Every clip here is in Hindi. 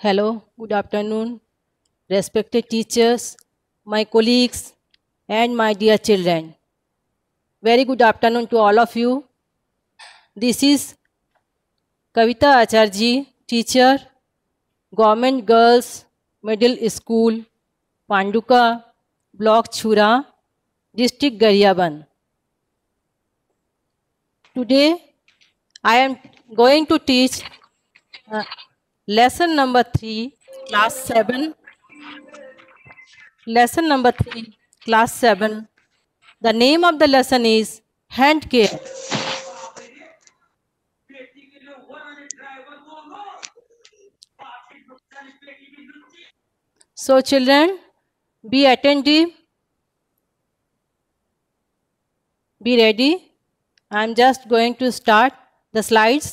Hello, good afternoon, respected teachers, my colleagues, and my dear children. Very good afternoon to all of you. This is Kavita Acharji, teacher, Government Girls Middle School, Panduka, Block Chura, District Garyaban. Today, I am going to teach uh, lesson number 3 class 7 lesson number 3 class 7 the name of the lesson is hand care so children be attentive be ready i am just going to start the slides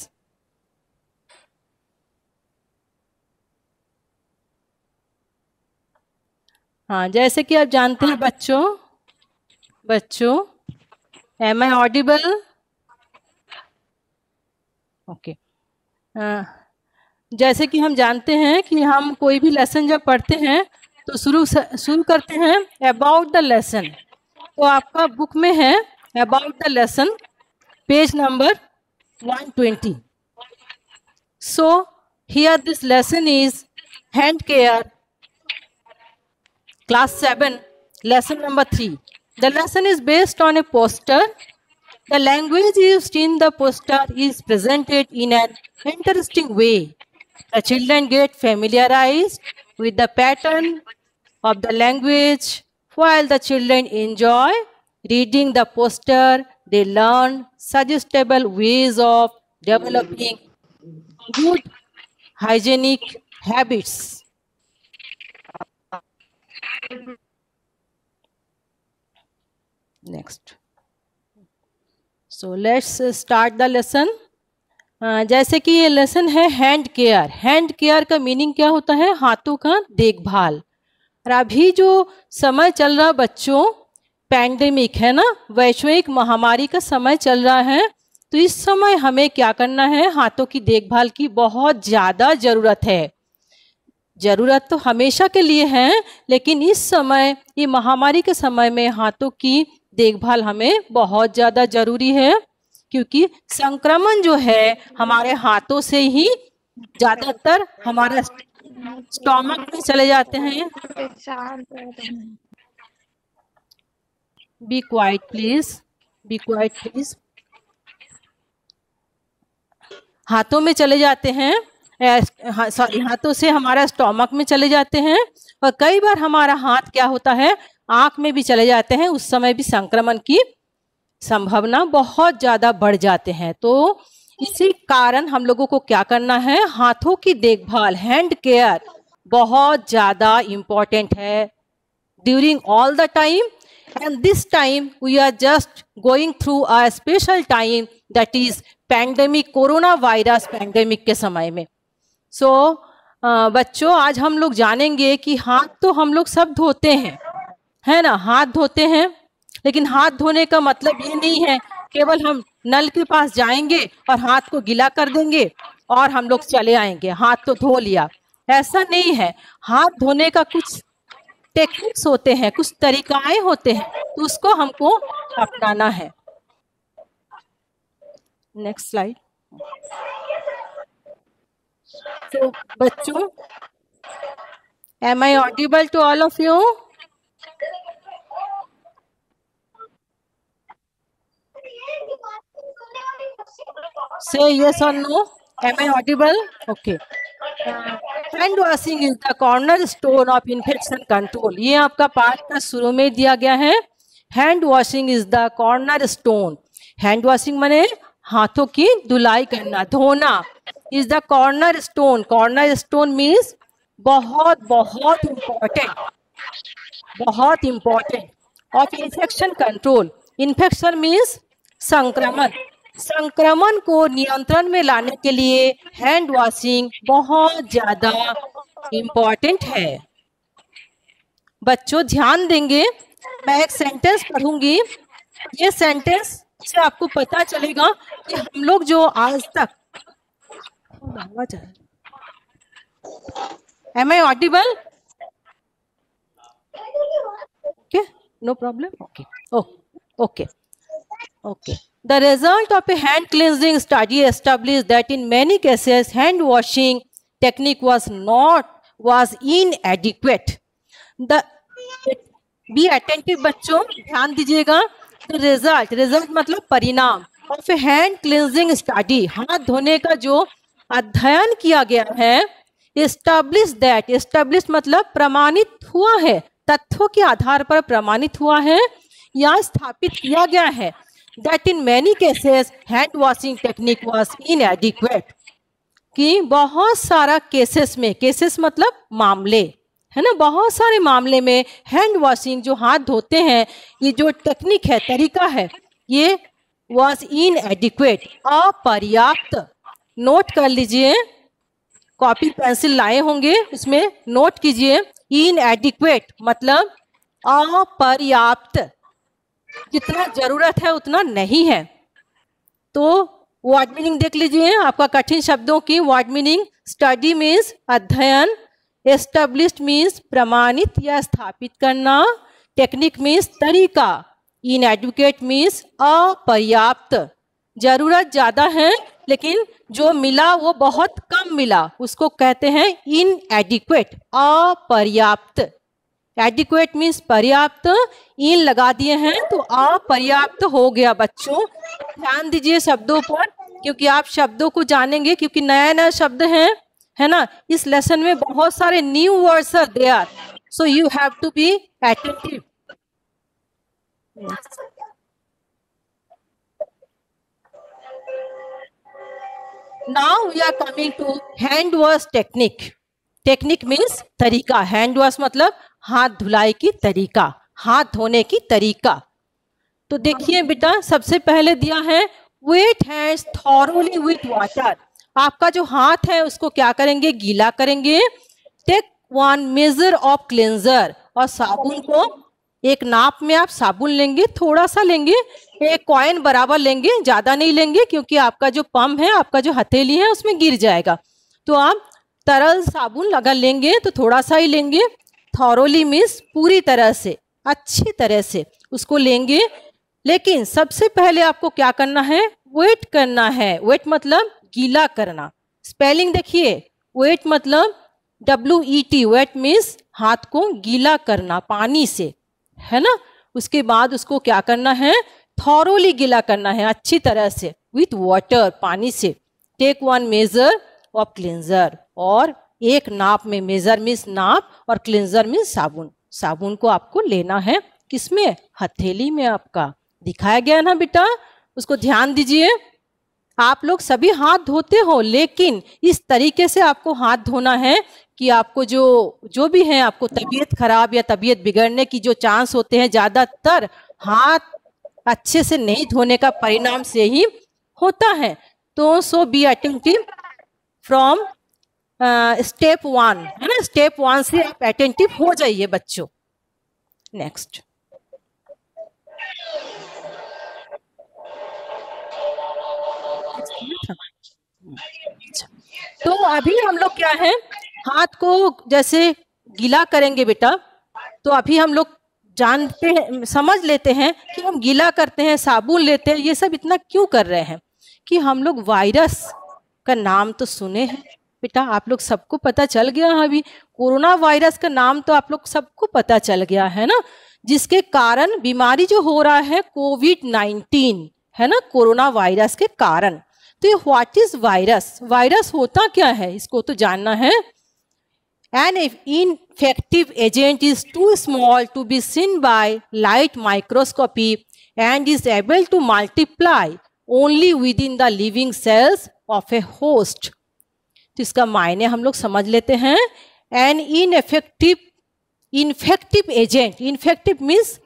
हाँ जैसे कि आप जानते हाँ, हैं बच्चों बच्चों एम आई ऑडिबल ओके जैसे कि हम जानते हैं कि हम कोई भी लेसन जब पढ़ते हैं तो शुरू शुरू करते हैं अबाउट द लेसन तो आपका बुक में है about the lesson page number 120 so here this lesson is hand care class 7 lesson number 3 the lesson is based on a poster the language used in the poster is presented in an interesting way the children get familiarized with the pattern of the language while the children enjoy reading the poster they learn suggestible ways of developing good hygienic habits next so let's start the lesson जैसे कि ये लेसन है हैंड केयर हैंड केयर का मीनिंग क्या होता है हाथों का देखभाल और अभी जो समय चल रहा बच्चों पैंडेमिक है ना वैश्विक महामारी का समय चल रहा है तो इस समय हमें क्या करना है हाथों की देखभाल की बहुत ज़्यादा ज़रूरत है जरूरत तो हमेशा के लिए है लेकिन इस समय ये महामारी के समय में हाथों की देखभाल हमें बहुत ज़्यादा जरूरी है क्योंकि संक्रमण जो है हमारे हाथों से ही ज़्यादातर हमारा स्टॉमक में चले जाते हैं be quiet please be quiet please हाथों में चले जाते हैं सॉरी हाथों से हमारा स्टोमक में चले जाते हैं और कई बार हमारा हाथ क्या होता है आंख में भी चले जाते हैं उस समय भी संक्रमण की संभावना बहुत ज़्यादा बढ़ जाते हैं तो इसी कारण हम लोगों को क्या करना है हाथों की देखभाल हैंड केयर बहुत ज़्यादा इम्पॉर्टेंट है during all the time and this time we are just going through a special time that is pandemic corona virus pandemic के समय में सो so, बच्चों आज हम लोग जानेंगे कि हाथ तो हम लोग सब धोते हैं है ना हाथ धोते हैं लेकिन हाथ धोने का मतलब ये नहीं है केवल हम नल के पास जाएंगे और हाथ को गीला कर देंगे और हम लोग चले आएंगे हाथ तो धो लिया ऐसा नहीं है हाथ धोने का कुछ टेक्निक्स होते हैं कुछ तरीकाएं होते हैं तो उसको हमको अपनाना है नेक्स्ट स्लाइड So, तो बच्चों, am I audible to all of you से yes or no am I audible okay hand washing is the corner stone of infection control ये आपका पार्ट का शुरू में दिया गया है hand washing is the corner stone hand washing मैंने हाथों की धुलाई करना धोना is the corner stone corner stone means बहुत बहुत इंपॉर्टेंट बहुत important of infection control infection means संक्रमण संक्रमण को नियंत्रण में लाने के लिए हैंड वॉशिंग बहुत ज्यादा इम्पोर्टेंट है बच्चों ध्यान देंगे मैं एक सेंटेंस पढ़ूंगी ये सेंटेंस से आपको पता चलेगा कि हम लोग जो आज तक am I audible okay no problem okay okay okay the result of a hand cleaning study establish that in many cases hand washing technique was not was inadequate the attentive बच्चों ध्यान दीजिएगा तो रिजल्ट रिजल्ट मतलब परिणाम और फिर हैंड क्लिनजिंग स्टडी हाथ धोने का जो अध्ययन किया गया है स्टैब्लिश दैट स्टैब्लिश मतलब प्रमाणित हुआ है तथ्यों के आधार पर प्रमाणित हुआ है या स्थापित किया गया है that in many cases hand washing technique was inadequate कि बहुत सारा केसेस में केसेस मतलब मामले है ना बहुत सारे मामले में हैंड वॉशिंग जो हाथ धोते हैं ये जो टेक्निक है तरीका है ये वॉज इन एडिक्वेट अपर्याप्त नोट कर लीजिए कॉपी पेंसिल लाए होंगे उसमें नोट कीजिए इन एडिक्वेट मतलब अपर्याप्त जितना जरूरत है उतना नहीं है तो वर्ड मीनिंग देख लीजिए आपका कठिन शब्दों की वर्ड मीनिंग स्टडी मीन्स अध्ययन एस्टेब्लिश्ड मीन्स प्रमाणित या स्थापित करना टेक्निक मीन्स तरीका इन एडवोकेट मीन्स अपर्याप्त जरूरत ज़्यादा है लेकिन जो मिला वो बहुत कम मिला उसको कहते हैं इन एडिक्वेट अपर्याप्त एडिक्वेट मीन्स पर्याप्त इन लगा दिए हैं तो अपर्याप्त हो गया बच्चों ध्यान दीजिए शब्दों पर क्योंकि आप शब्दों को जानेंगे क्योंकि नया नया शब्द हैं है ना इस लेसन में बहुत सारे new words are they are so you have to be attentive now we are coming to hand wash technique technique means तरीका हैंड वॉश मतलब हाथ धुलाई की तरीका हाथ धोने की तरीका तो देखिए बेटा सबसे पहले दिया है wet hands thoroughly with water आपका जो हाथ है उसको क्या करेंगे गीला करेंगे take one measure of cleanser और साबुन को एक नाप में आप साबुन लेंगे थोड़ा सा लेंगे एक कॉइन बराबर लेंगे ज़्यादा नहीं लेंगे क्योंकि आपका जो पम्प है आपका जो हथेली है उसमें गिर जाएगा तो आप तरल साबुन अगर लेंगे तो थोड़ा सा ही लेंगे थॉरोली मिस पूरी तरह से अच्छी तरह से उसको लेंगे लेकिन सबसे पहले आपको क्या करना है वेट करना है वेट मतलब गीला करना स्पेलिंग देखिए वेट मतलब W E T wet means हाथ को गीला करना पानी से है ना उसके बाद उसको क्या करना है थॉरोली गीला करना है अच्छी तरह से विथ वाटर पानी से take one measure of cleanser और एक नाप में मेजर मीन्स नाप और क्लिंजर मीन्स साबुन साबुन को आपको लेना है किसमें हथेली में आपका दिखाया गया ना बेटा उसको ध्यान दीजिए आप लोग सभी हाथ धोते हो लेकिन इस तरीके से आपको हाथ धोना है कि आपको जो जो भी है आपको तबीयत खराब या तबीयत बिगड़ने की जो चांस होते हैं ज्यादातर हाथ अच्छे से नहीं धोने का परिणाम से ही होता है तो so be attentive from step one है ना स्टेप वन से आप अटेंटिव हो जाइए बच्चों नेक्स्ट तो अभी हम लोग क्या है हाथ को जैसे गीला करेंगे बेटा तो अभी हम लोग जानते हैं समझ लेते हैं कि हम गीला करते हैं साबुन लेते हैं ये सब इतना क्यों कर रहे हैं कि हम लोग वायरस का नाम तो सुने हैं बेटा आप लोग सबको पता चल गया अभी कोरोना वायरस का नाम तो आप लोग सबको पता चल गया है ना जिसके कारण बीमारी जो हो रहा है कोविड नाइन्टीन है ना कोरोना वायरस के कारण तो ये व्हाट इज वायरस वायरस होता क्या है इसको तो जानना है an infective agent is too small to be seen by light microscopy and is able to multiply only within the living cells of a host तो इसका मायने हम लोग समझ लेते हैं an infective infective agent infective means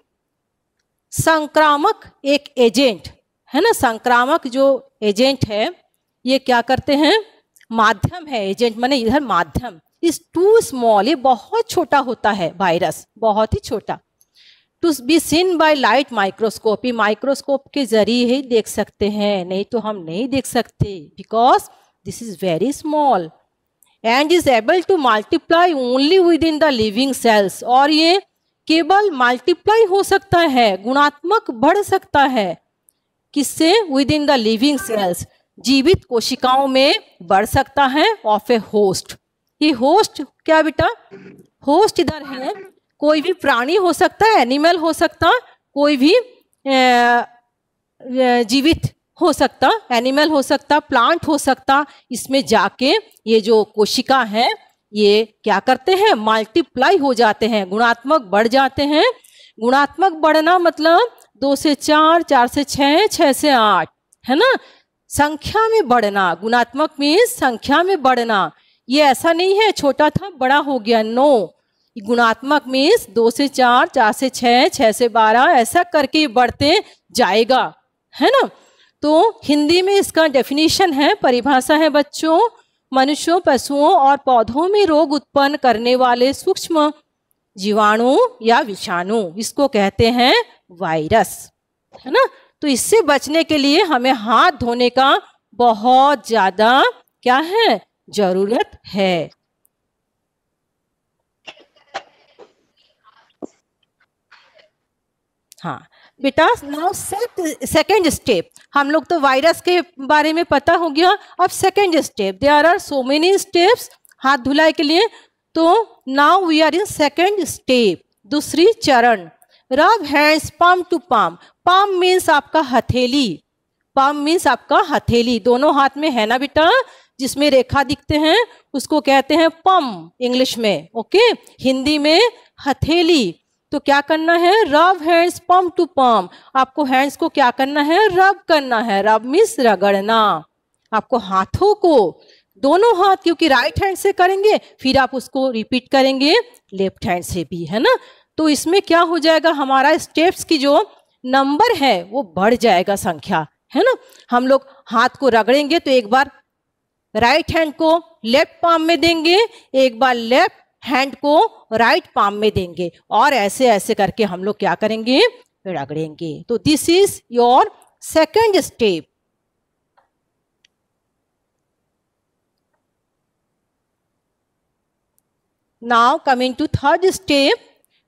संक्रामक एक एजेंट है ना संक्रामक जो एजेंट है ये क्या करते हैं माध्यम है एजेंट माने इधर माध्यम इज टू स्मॉल ये बहुत छोटा होता है वायरस बहुत ही छोटा to be seen by light microscopy microscope के जरिए ही देख सकते हैं नहीं तो हम नहीं देख सकते because this is very small and is able to multiply only within the living cells और ये केवल मल्टीप्लाई हो सकता है गुणात्मक बढ़ सकता है किससे within the living cells जीवित कोशिकाओं में बढ़ सकता है ऑफ ए होस्ट ये होस्ट क्या बेटा होस्ट इधर है कोई भी प्राणी हो सकता है एनिमल हो सकता कोई भी जीवित हो सकता एनिमल हो सकता प्लांट हो सकता इसमें जाके ये जो कोशिका है ये क्या करते हैं मल्टीप्लाई हो जाते हैं गुणात्मक बढ़ जाते हैं गुणात्मक बढ़ना मतलब दो से चार चार से छः छः से आठ है ना संख्या में बढ़ना गुणात्मक मीन्स संख्या में बढ़ना ये ऐसा नहीं है छोटा था बड़ा हो गया नो गुणात्मक मीन्स दो से चार चार से छः छः से बारह ऐसा करके बढ़ते जाएगा है ना तो हिंदी में इसका डेफिनेशन है परिभाषा है बच्चों मनुष्यों पशुओं और पौधों में रोग उत्पन्न करने वाले सूक्ष्म जीवाणु या विषाणु इसको कहते हैं वायरस है ना तो इससे बचने के लिए हमें हाथ धोने का बहुत ज्यादा क्या है जरूरत है हाँ बेटा नाउ सेकेंड स्टेप हम लोग तो वायरस के बारे में पता हो गया अब second step there are so many steps हाथ धुलाई के लिए तो now we are in second step दूसरी चरण रब हैंड्स पम टू पम पम मीन्स आपका हथेली पम मीन्स आपका हथेली दोनों हाथ में है ना बेटा जिसमें रेखा दिखते हैं उसको कहते हैं पम इंग्लिश में ओके हिंदी में हथेली तो क्या करना है रब हैंड्स पम टू पम आपको हैंड्स को क्या करना है रब करना है रब मीन्स रगड़ना आपको हाथों को दोनों हाथ क्योंकि राइट हैंड से करेंगे फिर आप उसको रिपीट करेंगे लेफ्ट हैंड से भी है ना तो इसमें क्या हो जाएगा हमारा स्टेप्स की जो नंबर है वो बढ़ जाएगा संख्या है ना हम लोग हाथ को रगड़ेंगे तो एक बार राइट हैंड को लेफ्ट पाम में देंगे एक बार लेफ्ट हैंड को राइट पाम में देंगे और ऐसे ऐसे करके हम लोग क्या करेंगे रगड़ेंगे तो this is your second step Now coming to third step,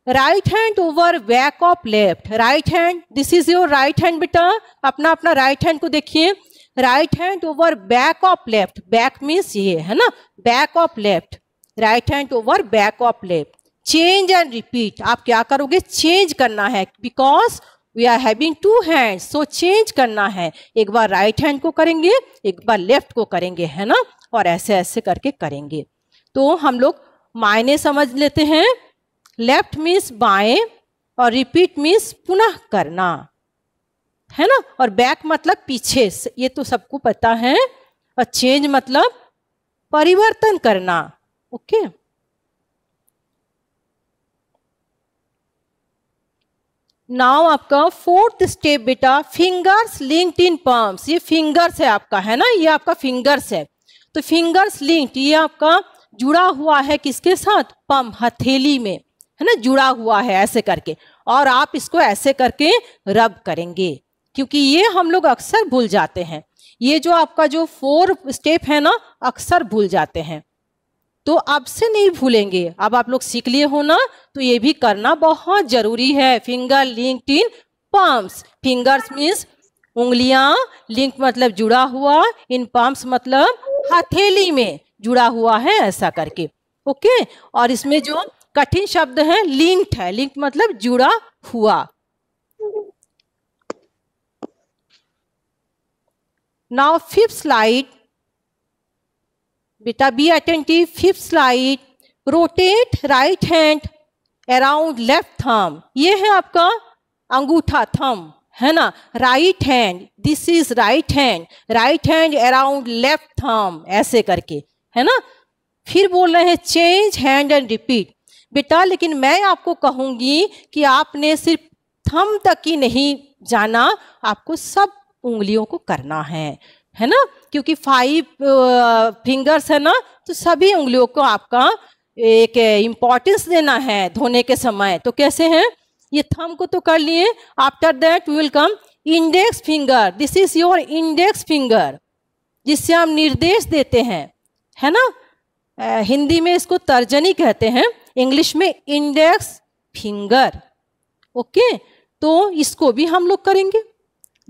right hand over back of left. Right hand, this is your right hand बेटा अपना अपना right hand को देखिए right hand over back of left back means ये है ना back of left right hand over back of left change and repeat आप क्या करोगे चेंज करना है because we are having two hand so change करना है एक बार राइट right हैंड को करेंगे एक बार लेफ्ट को करेंगे है ना और ऐसे ऐसे करके करेंगे तो हम लोग मायने समझ लेते हैं लेफ्ट मीन्स बाएं और रिपीट मीन्स पुनः करना है ना और बैक मतलब पीछे ये तो सबको पता है और चेंज मतलब परिवर्तन करना ओके नाउ आपका फोर्थ स्टेप बेटा फिंगर्स लिंक्ड इन पम्प ये फिंगर्स है आपका है ना ये आपका फिंगर्स है तो फिंगर्स लिंक्ड ये आपका जुड़ा हुआ है किसके साथ पम हथेली में है ना जुड़ा हुआ है ऐसे करके और आप इसको ऐसे करके रब करेंगे क्योंकि ये हम लोग अक्सर भूल जाते हैं ये जो आपका जो फोर स्टेप है ना अक्सर भूल जाते हैं तो अब से नहीं भूलेंगे अब आप लोग सीख लिए हो ना तो ये भी करना बहुत जरूरी है finger link in palms fingers means उंगलियां लिंक मतलब जुड़ा हुआ इन पम्प्स मतलब हथेली में जुड़ा हुआ है ऐसा करके ओके और इसमें जो कठिन शब्द है लिंक्ड है लिंक मतलब जुड़ा हुआ नाउ फिफ्थ स्लाइड बेटा be attentive fifth slide rotate right hand around left thumb ये है आपका अंगूठा थम है ना right hand this is right hand right hand around left thumb ऐसे करके है ना फिर बोल रहे हैं चेंज हैंड एंड रिपीट बेटा लेकिन मैं आपको कहूंगी कि आपने सिर्फ थम तक ही नहीं जाना आपको सब उंगलियों को करना है है ना क्योंकि फाइव फिंगर्स है ना तो सभी उंगलियों को आपका एक इम्पोर्टेंस देना है धोने के समय तो कैसे है ये थम को तो कर लिए after that will come index finger this is your index finger जिससे हम निर्देश देते हैं है ना आ, हिंदी में इसको तर्जनी कहते हैं इंग्लिश में इंडेक्स फिंगर ओके तो इसको भी हम लोग करेंगे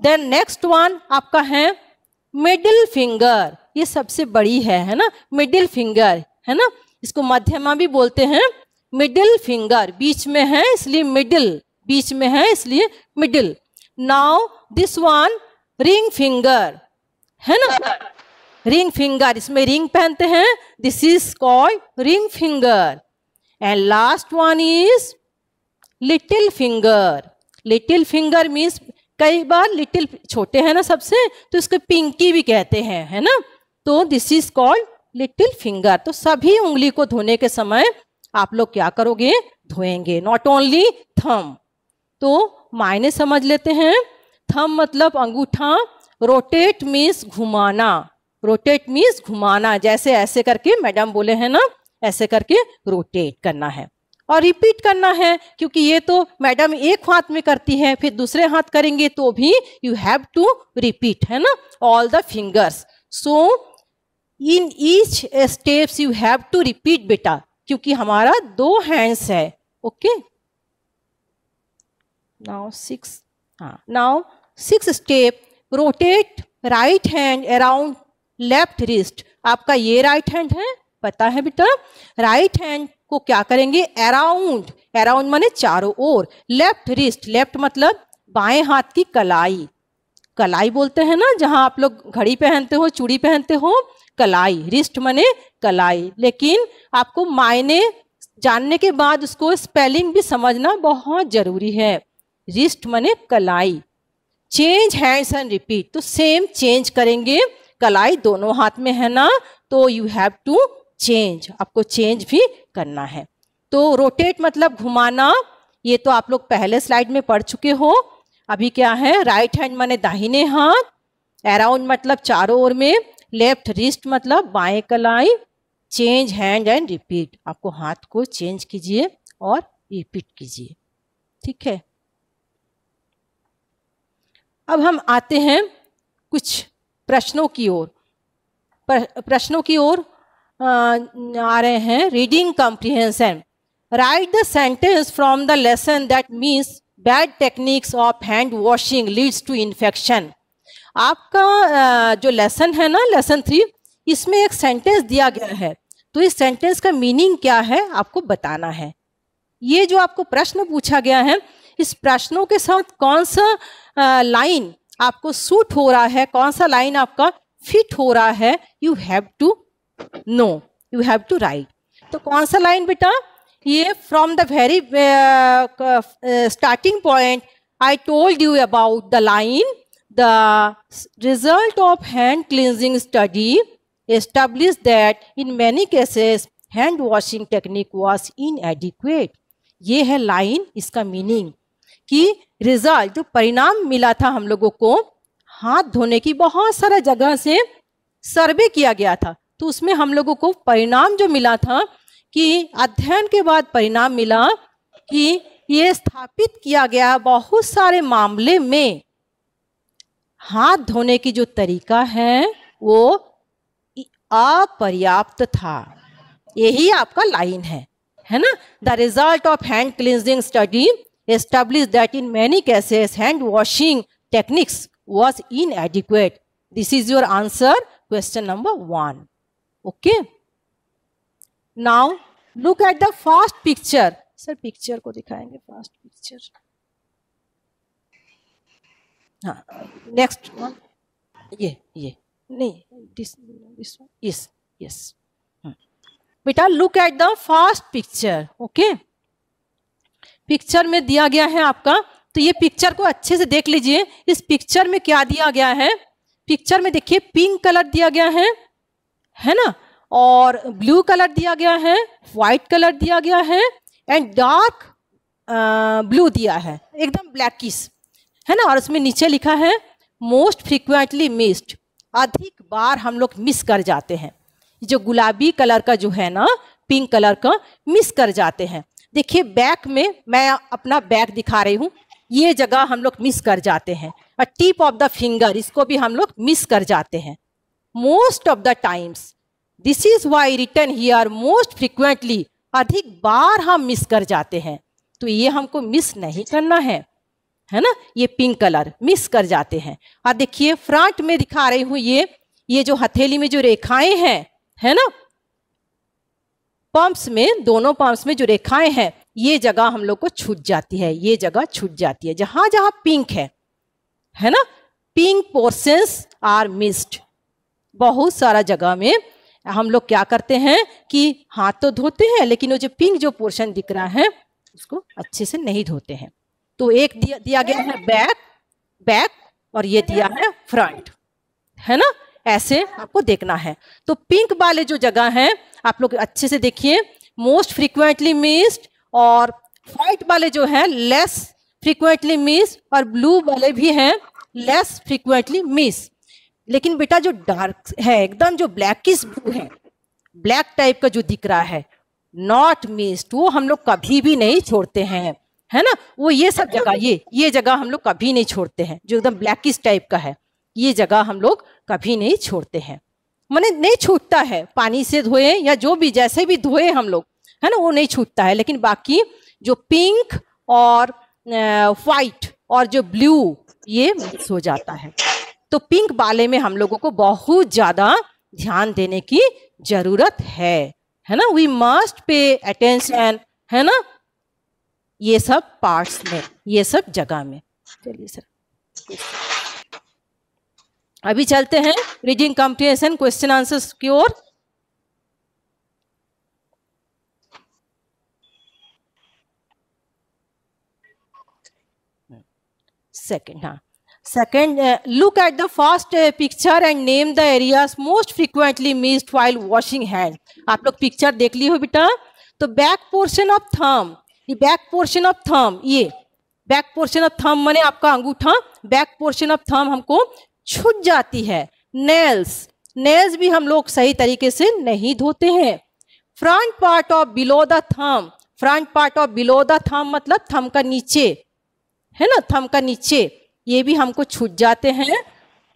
देन नेक्स्ट वन आपका है मिडिल फिंगर ये सबसे बड़ी है है ना मिडिल फिंगर है ना इसको मध्यमा भी बोलते हैं मिडिल फिंगर बीच में है इसलिए मिडिल बीच में है इसलिए middle now this one ring finger है ना रिंग फिंगर इसमें रिंग पहनते हैं this is called ring finger and last one is little finger little finger means कई बार लिटिल छोटे हैं ना सबसे तो इसको पिंकी भी कहते हैं है ना तो this is called little finger तो सभी उंगली को धोने के समय आप लोग क्या करोगे धोएंगे नॉट ओनली थम तो मायने समझ लेते हैं थम मतलब अंगूठा रोटेट मीन्स घुमाना रोटेट मीन्स घुमाना जैसे ऐसे करके मैडम बोले हैं ना ऐसे करके रोटेट करना है और रिपीट करना है क्योंकि ये तो मैडम एक हाथ में करती है फिर दूसरे हाथ करेंगे तो भी यू हैव टू रिपीट है ना all the fingers so in each steps you have to repeat बेटा क्योंकि हमारा दो हैंड्स है ओके नाउ सिक्स हाँ now six step rotate right hand around left wrist आपका ये राइट हैंड है पता है बेटा राइट हैंड को क्या करेंगे अराउंड अराउंड माने चारों ओर लेफ्ट रिस्ट लेफ्ट मतलब बाएं हाथ की कलाई कलाई बोलते हैं ना जहां आप लोग घड़ी पहनते हो चूड़ी पहनते हो कलाई रिस्ट माने कलाई लेकिन आपको मायने जानने के बाद उसको स्पेलिंग भी समझना बहुत जरूरी है रिस्ट माने कलाई चेंज हैंड्स एंड रिपीट तो सेम चेंज करेंगे कलाई दोनों हाथ में है ना तो यू हैव टू चेंज आपको चेंज भी करना है तो रोटेट मतलब घुमाना ये तो आप लोग पहले स्लाइड में पढ़ चुके हो अभी क्या है राइट हैंड माने दाहिने हाथ अराउंड मतलब चारों ओर में लेफ्ट रिस्ट मतलब बाएं कलाई चेंज हैंड एंड रिपीट आपको हाथ को चेंज कीजिए और रिपीट कीजिए ठीक है अब हम आते हैं कुछ प्रश्नों की ओर प्रश्नों की ओर आ रहे हैं reading comprehension write the sentence from the lesson that means bad techniques of hand washing leads to infection आपका जो लेसन है ना लेसन थ्री इसमें एक सेंटेंस दिया गया है तो इस सेंटेंस का मीनिंग क्या है आपको बताना है ये जो आपको प्रश्न पूछा गया है इस प्रश्नों के साथ कौन सा लाइन आपको सूट हो रहा है कौन सा लाइन आपका फिट हो रहा है you have to know you have to write तो कौन सा लाइन बेटा ये from the very starting point I told you about the line the result of hand cleaning study establish that in many cases hand washing technique was inadequate ये है लाइन इसका मीनिंग कि रिजल्ट जो परिणाम मिला था हम लोगों को हाथ धोने की बहुत सारा जगह से सर्वे किया गया था तो उसमें हम लोगों को परिणाम जो मिला था कि अध्ययन के बाद परिणाम मिला कि ये स्थापित किया गया बहुत सारे मामले में हाथ धोने की जो तरीका है वो अपर्याप्त था यही आपका लाइन है है ना the result of hand cleansing study established that in many cases hand washing techniques was inadequate. This is your answer question number 1. Okay. Now look at the first picture. Sir picture ko dikhayenge first picture. Next one. Yeah, yeah. ये this, This, this Yes, Yes, yes hmm. बेटा look at the first picture. Okay. Picture में दिया गया है आपका तो ये पिक्चर को अच्छे से देख लीजिए इस पिक्चर में क्या दिया गया है पिक्चर में देखिए पिंक कलर दिया गया है है ना और ब्लू कलर दिया गया है वाइट कलर दिया गया है एंड डार्क ब्लू दिया है एकदम ब्लैकिस है ना और उसमें नीचे लिखा है मोस्ट फ्रिक्वेंटली मिस्ड अधिक बार हम लोग मिस कर जाते हैं जो गुलाबी कलर का जो है ना पिंक कलर का मिस कर जाते हैं देखिए बैक में मैं अपना बैक दिखा रही हूँ ये जगह हम लोग मिस कर जाते हैं और टिप ऑफ द फिंगर इसको भी हम लोग मिस कर जाते हैं most of the times this is why return here most frequently अधिक बार हम मिस कर जाते हैं तो ये हमको मिस नहीं करना है है ना ये पिंक कलर मिस कर जाते हैं और देखिए फ्रंट में दिखा रही हूँ ये ये जो हथेली में जो रेखाएं हैं है ना पंप्स में दोनों पंप्स में जो रेखाएं हैं ये जगह हम लोग को छूट जाती है ये जगह छूट जाती है जहां जहां पिंक है है ना पिंक पोर्सेंस आर मिस्ड बहुत सारा जगह में हम लोग क्या करते हैं कि हाथ तो धोते हैं लेकिन वो जो पिंक जो पोर्शन दिख रहा है उसको अच्छे से नहीं धोते हैं तो एक दिया, दिया गया है बैक बैक और ये दिया है फ्रंट है ना ऐसे आपको देखना है तो पिंक वाले जो जगह है आप लोग अच्छे से देखिए मोस्ट फ्रिक्वेंटली मिस्ड और व्हाइट वाले जो है लेस फ्रिक्वेंटली मिस और ब्लू वाले भी हैं लेस फ्रीक्वेंटली मिस लेकिन बेटा जो डार्क है एकदम जो ब्लैक ब्लू है ब्लैक टाइप का जो दिख रहा है नॉट मिस्ड वो हम लोग कभी भी नहीं छोड़ते हैं है ना वो ये सब जगह ये ये जगह हम लोग कभी नहीं छोड़ते हैं जो एकदम ब्लैकिस टाइप का है ये जगह हम लोग कभी नहीं छोड़ते हैं मैंने नहीं छूटता है पानी से धोए या जो भी जैसे भी धोए हम लोग है ना वो नहीं छूटता है लेकिन बाकी जो पिंक और वाइट और जो ब्लू ये मिक्स हो जाता है तो पिंक वाले में हम लोगों को बहुत ज़्यादा ध्यान देने की जरूरत है है ना वी मस्ट पे अटेंशन है ना ये सब पार्ट्स में ये सब जगह में चलिए सर अभी चलते हैं रीडिंग कॉम्पिटेशन क्वेश्चन आंसर्स की ओर सेकंड हाँ second look at the first picture and name the areas most frequently missed while washing hand आप लोग पिक्चर देख ली हो बेटा तो बैक पोर्शन ऑफ थम ये बैक पोर्शन ऑफ थम ये बैक पोर्शन ऑफ थम मैंने आपका अंगूठा बैक पोर्शन ऑफ थम हमको छुट जाती है नेल्स नेल्स भी हम लोग सही तरीके से नहीं धोते हैं front part of below the thumb front part of below the thumb मतलब थम का नीचे है ना थम का नीचे ये भी हमको छुट जाते हैं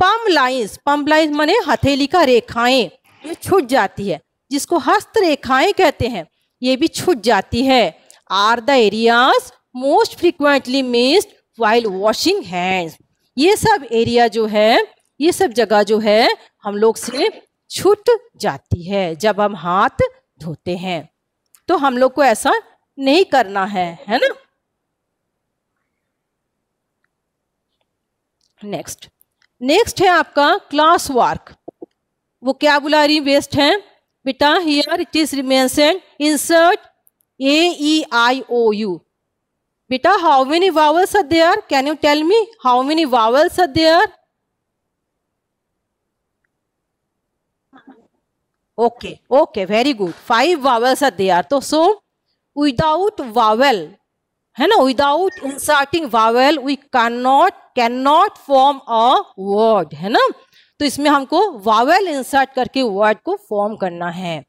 पम लाइन्स पम लाइन्स माने हथेली का रेखाएं ये छुट जाती है जिसको हस्त रेखाएं कहते हैं ये भी छुट जाती है are the areas most frequently missed while washing hands ये सब एरिया जो है ये सब जगह जो है हम लोग से छूट जाती है जब हम हाथ धोते हैं तो हम लोग को ऐसा नहीं करना है है ना नेक्स्ट नेक्स्ट है आपका क्लास वर्क वो क्या बुला रही वेस्ट है बेटा here it is reminiscent insert A E I O U बेटा how many vowels are there can you tell me how many vowels are there okay okay very good five vowels are there तो सो विदाउट वावल है ना without inserting vowel we can not can not form a word है ना तो इसमें हमको वावल इंसर्ट करके वर्ड को फॉर्म करना है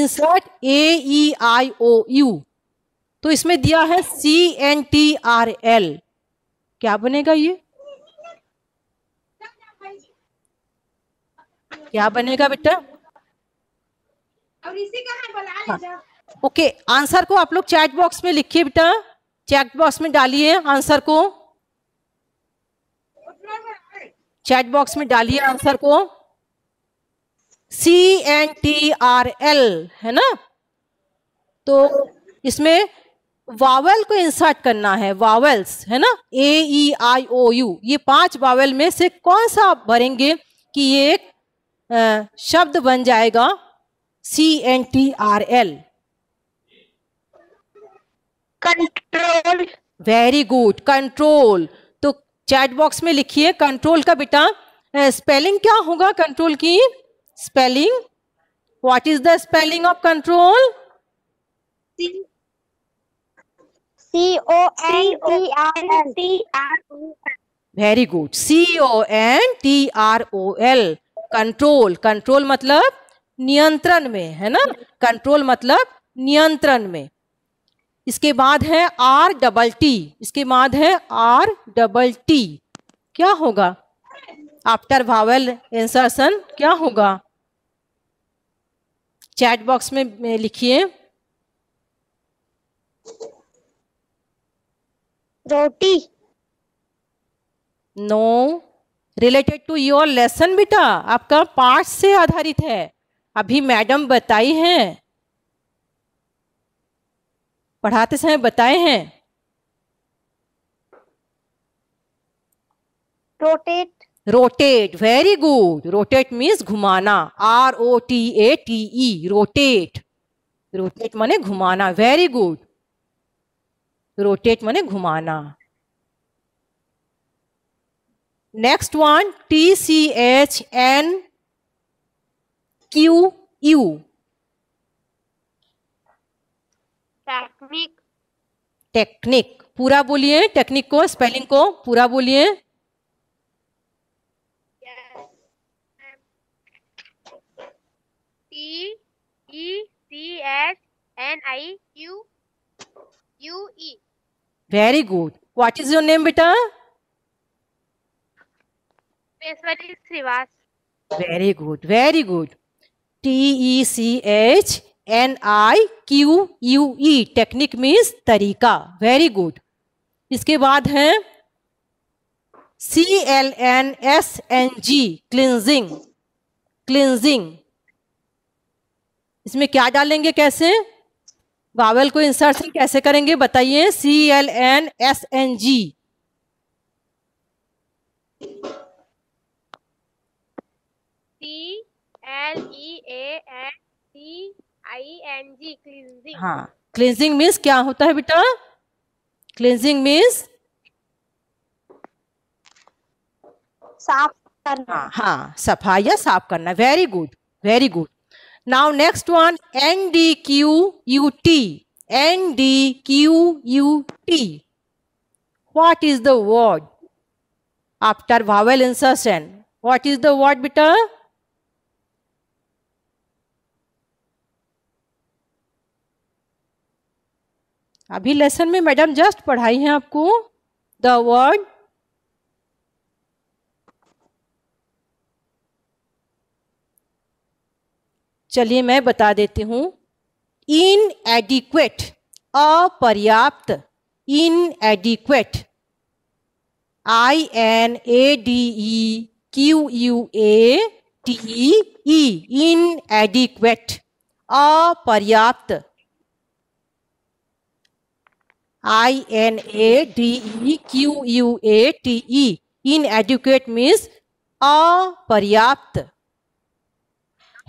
insert A I O you तो इसमें दिया है C N T R L क्या बनेगा ये क्या बनेगा बेटा हाँ। ओके आंसर को आप लोग चैट बॉक्स में लिखिए बेटा चैट बॉक्स में डालिए आंसर को चैट बॉक्स में डालिए आंसर को C N T R L है ना तो इसमें वावल को इंसर्ट करना है वावल्स है ना A E I O you ये पांच वावल में से कौन सा आप भरेंगे कि ये एक शब्द बन जाएगा C N T R L control very good control तो चैट बॉक्स में लिखिए कंट्रोल का बेटा स्पेलिंग क्या होगा कंट्रोल की spelling what is the spelling of control C O N T R N T R O L. Very good C O N T R O L control control मतलब नियंत्रण में है ना कंट्रोल मतलब नियंत्रण में इसके बाद है आर डबल टी इसके बाद है आर डबल टी क्या होगा आफ्टर भावल इंसर्सन क्या होगा चैट बॉक्स में लिखिए रोटी no related to your lesson बेटा आपका पाठ से आधारित है अभी मैडम बताई हैं पढ़ाते समय बताए हैं rotate rotate very good rotate means घुमाना R O T A T E rotate rotate माने घुमाना वेरी गुड रोटेट माने घुमाना next one T C H N Q U technique technique पूरा बोलिए टेक्निक को स्पेलिंग को पूरा बोलिए T E C H N I Q U E very good what is your name बेटा very good very good T E C H N I Q U E technique means तरीका वेरी गुड इसके बाद है C L N S N G cleansing cleansing इसमें क्या डालेंगे कैसे वावल को इंसर्शन कैसे करेंगे बताइए C L N S N G C L E A N C I N G cleansing हाँ क्लिंजिंग मीन्स क्या होता है बेटा क्लिंजिंग मीन्स साफ करना हाँ, हाँ सफाई या साफ करना very good very good Now next one NDQUT. NDQUT. What is the word? After vowel insertion. What is the word beta? अभी लेसन में मैडम जस्ट पढ़ाई है आपको द वर्ड चलिए मैं बता देती हूँ इन एडिक्वेट अपर्याप्त inadequate I N A D E Q U A T E inadequate अपर्याप्त I N A D E Q U A T E inadequate means अपर्याप्त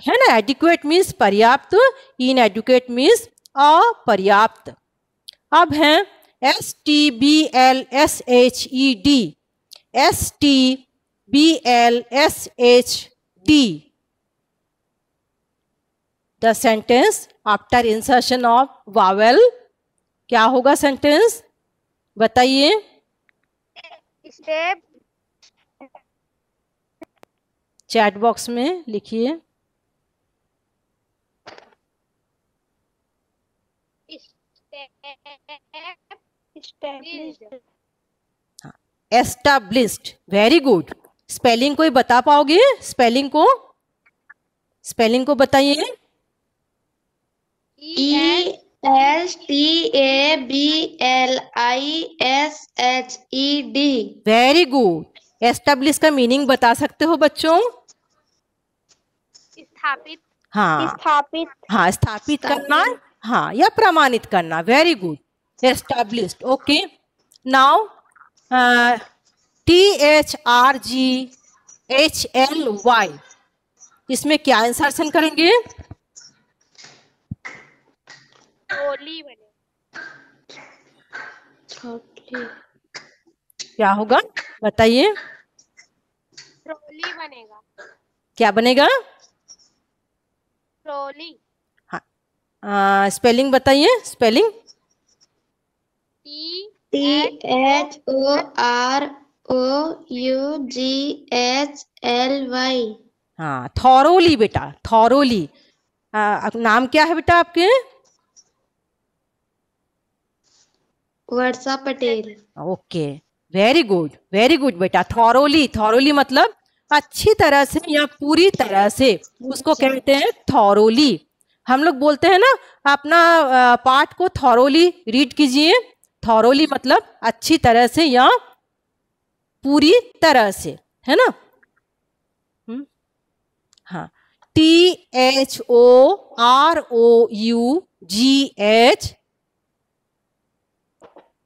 है ना एडिक्वेट मीन्स पर्याप्त इन एडुकेट मीन्स अपर्याप्त अब है S T B L S H E D S T B L S H D the sentence after insertion of vowel क्या होगा सेंटेंस बताइए चैट बॉक्स में लिखिए एस्टाब्लिस्ड वेरी गुड स्पेलिंग कोई बता पाओगे स्पेलिंग को स्पेलिंग को बताइए E S T A B L I S H E D very good establish का मीनिंग बता सकते हो बच्चों स्थापित हाँ स्थापित हाँ स्थापित करना हाँ या प्रमाणित करना very good establish okay now T H R G H L Y इसमें क्या आंसर करेंगे क्या होगा बताइए ट्रॉली बनेगा क्या बनेगा ट्रॉली स्पेलिंग बताइए spelling T H O R O U G H L Y हाँ थौरोली बेटा थोरोली नाम क्या है बेटा आपके Varsha Patel okay very good very good बेटा थोरोली थौरोली मतलब अच्छी तरह से या पूरी तरह से उसको अच्छा। कहते हैं थौरोली हम लोग बोलते हैं ना अपना पाठ को थॉरोली रीड कीजिए थॉरोली मतलब अच्छी तरह से या पूरी तरह से है ना हम्म। हाँ T H O R O U G H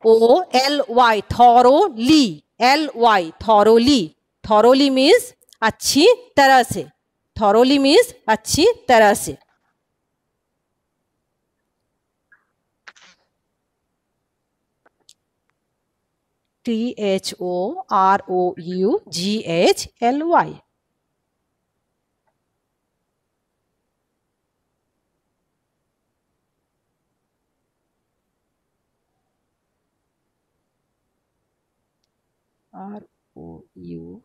O L Y thoroughly L Y thoroughly thoroughly means अच्छी तरह से थॉरोली मीन्स अच्छी तरह से T H O R O U G H L Y. R O U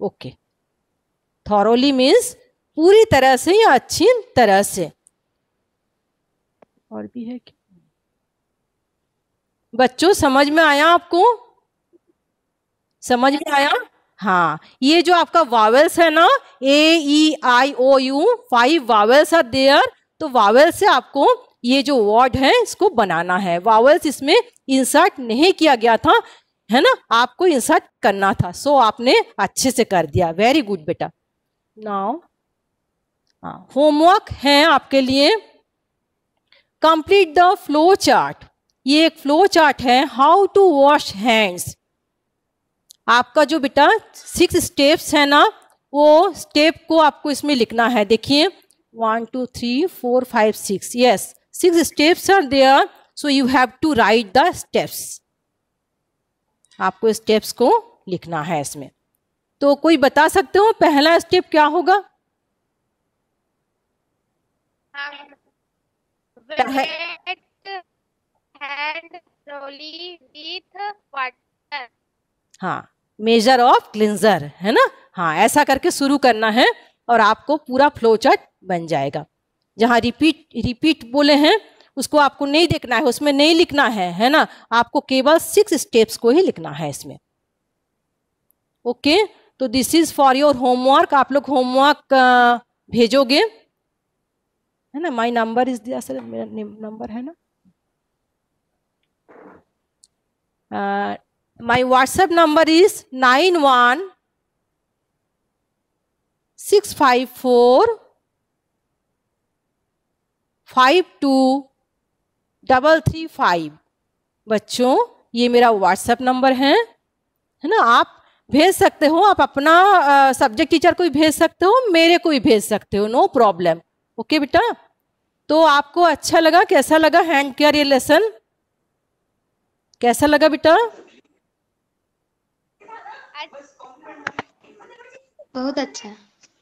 okay thoroughly means पूरी तरह से या अच्छी तरह से और भी है क्या बच्चों समझ में आया आपको समझ में आया हाँ ये जो आपका वावेल्स है ना A E I O U five vowels are there तो वावेल से आपको ये जो वर्ड है इसको बनाना है वावेल्स इसमें इंसर्ट नहीं किया गया था है ना आपको इंसर्ट करना था सो आपने अच्छे से कर दिया वेरी गुड बेटा नाउ होमवर्क हाँ, है आपके लिए कंप्लीट द फ्लो चार्ट ये एक फ्लो चार्ट है हाउ टू वॉश हैंड्स आपका जो बेटा सिक्स स्टेप्स है ना वो स्टेप को आपको इसमें लिखना है देखिए one two three four five six yes six steps are there so you have to write the steps आपको स्टेप्स को लिखना है इसमें तो कोई बता सकते हो पहला स्टेप क्या होगा हाँ मेजर ऑफ क्लिंजर है ना हाँ ऐसा करके शुरू करना है और आपको पूरा फ्लो चार्ट बन जाएगा जहाँ रिपीट रिपीट बोले हैं उसको आपको नहीं देखना है उसमें नहीं लिखना है है ना आपको केवल सिक्स स्टेप्स को ही लिखना है इसमें ओके तो this is for your homework आप लोग होमवर्क भेजोगे है ना माई नंबर इज दिया सर मेरा नंबर है ना my WhatsApp number is nine one six five four five two double three five बच्चों ये मेरा व्हाट्सएप नंबर है है ना आप भेज सकते हो आप अपना सब्जेक्ट टीचर को भी भेज सकते हो मेरे को भी भेज सकते हो नो प्रॉब्लम ओके बेटा तो आपको अच्छा लगा कैसा लगा हैंड केयर ये लेसन कैसा लगा बेटा बहुत अच्छा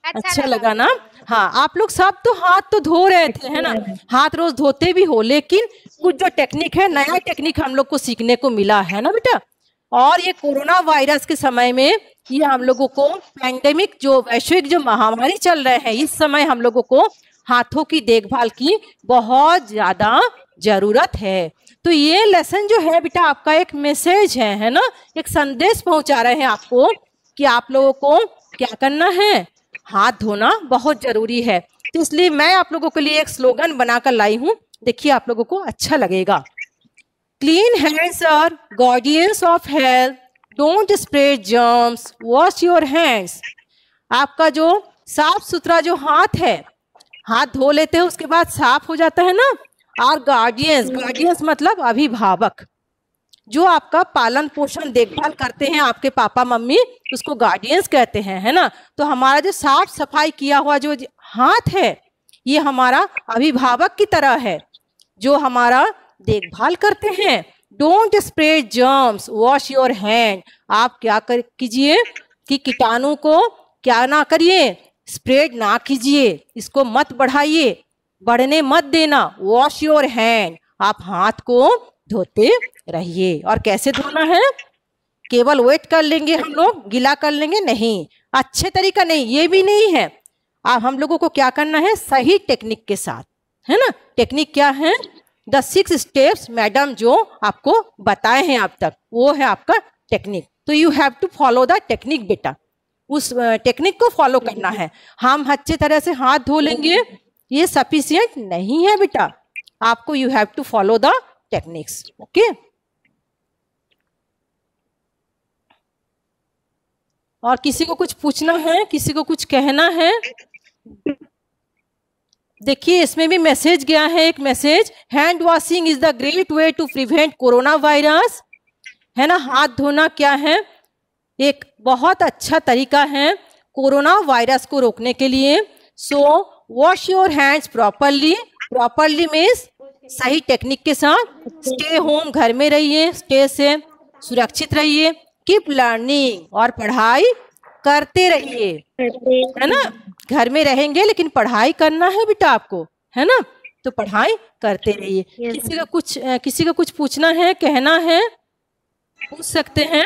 अच्छा, अच्छा लगा ना हाँ आप लोग सब तो हाथ तो धो रहे थे है ना हाथ रोज धोते भी हो लेकिन कुछ जो टेक्निक है नया टेक्निक हम लोग को सीखने को मिला है ना बेटा और ये कोरोना वायरस के समय में ये हम लोगों को पैंडेमिक जो वैश्विक जो महामारी चल रहे हैं इस समय हम लोगों को हाथों की देखभाल की बहुत ज़्यादा जरूरत है तो ये लेसन जो है बेटा आपका एक मैसेज है है ना एक संदेश पहुंचा रहे हैं आपको कि आप लोगों को क्या करना है हाथ धोना बहुत जरूरी है तो इसलिए मैं आप लोगों के लिए एक स्लोगन बनाकर लाई हूं देखिए आप लोगों को अच्छा लगेगा clean hands are guardians of health don't spread germs wash your hands आपका जो साफ सुथरा जो हाथ है हाथ धो लेते हैं उसके बाद साफ हो जाता है ना और गार्डियंस गार्डियंस मतलब अभिभावक जो आपका पालन पोषण देखभाल करते हैं आपके पापा मम्मी उसको गार्डियंस कहते हैं है ना तो हमारा जो साफ सफाई किया हुआ जो हाथ है ये हमारा अभिभावक की तरह है जो हमारा देखभाल करते हैं don't spray germs wash your hand आप क्या कर कीजिए कि कीटाणु को क्या ना करिए स्प्रेड ना कीजिए इसको मत बढ़ाइए बढ़ने मत देना वॉश योर हैंड आप हाथ को धोते रहिए और कैसे धोना है केवल वेट कर लेंगे हम लोग गीला कर लेंगे नहीं अच्छे तरीका नहीं ये भी नहीं है अब हम लोगों को क्या करना है सही टेक्निक के साथ है ना टेक्निक क्या है द सिक्स स्टेप्स मैडम जो आपको बताए हैं आप तक वो है आपका टेक्निक तो you have to follow the technique बेटा उस टेक्निक को फॉलो करना है हम अच्छे तरह से हाथ धो लेंगे ये सफिशियंट नहीं है बेटा आपको you have to follow the techniques okay और किसी को कुछ पूछना है किसी को कुछ कहना है देखिए इसमें भी मैसेज गया है एक message hand washing is the great way to prevent corona virus है ना हाथ धोना क्या है एक बहुत अच्छा तरीका है कोरोना वायरस को रोकने के लिए so wash your hands properly properly means सही टेक्निक के साथ स्टे होम घर में रहिए स्टे से सुरक्षित रहिए कीप लर्निंग और पढ़ाई करते रहिए है ना घर में रहेंगे लेकिन पढ़ाई करना है बेटा आपको है ना तो पढ़ाई करते रहिए किसी का कुछ किसी का कुछ पूछना है कहना है पूछ सकते हैं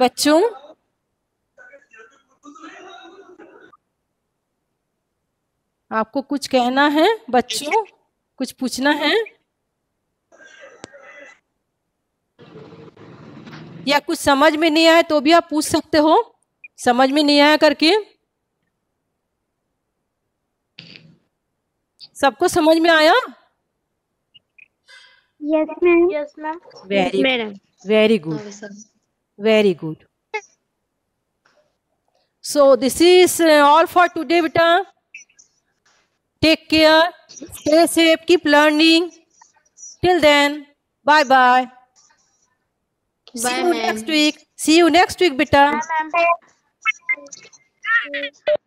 बच्चों आपको कुछ कहना है बच्चों कुछ पूछना है या कुछ समझ में नहीं आया तो भी आप पूछ सकते हो समझ में नहीं आया करके सबको समझ में आया yes ma'am yes ma'am very madam very good Very good. So this is uh, all for today, beta. Take care. Stay safe. Keep learning. Till then, bye bye. bye See you next week. See you next week, beta. Bye,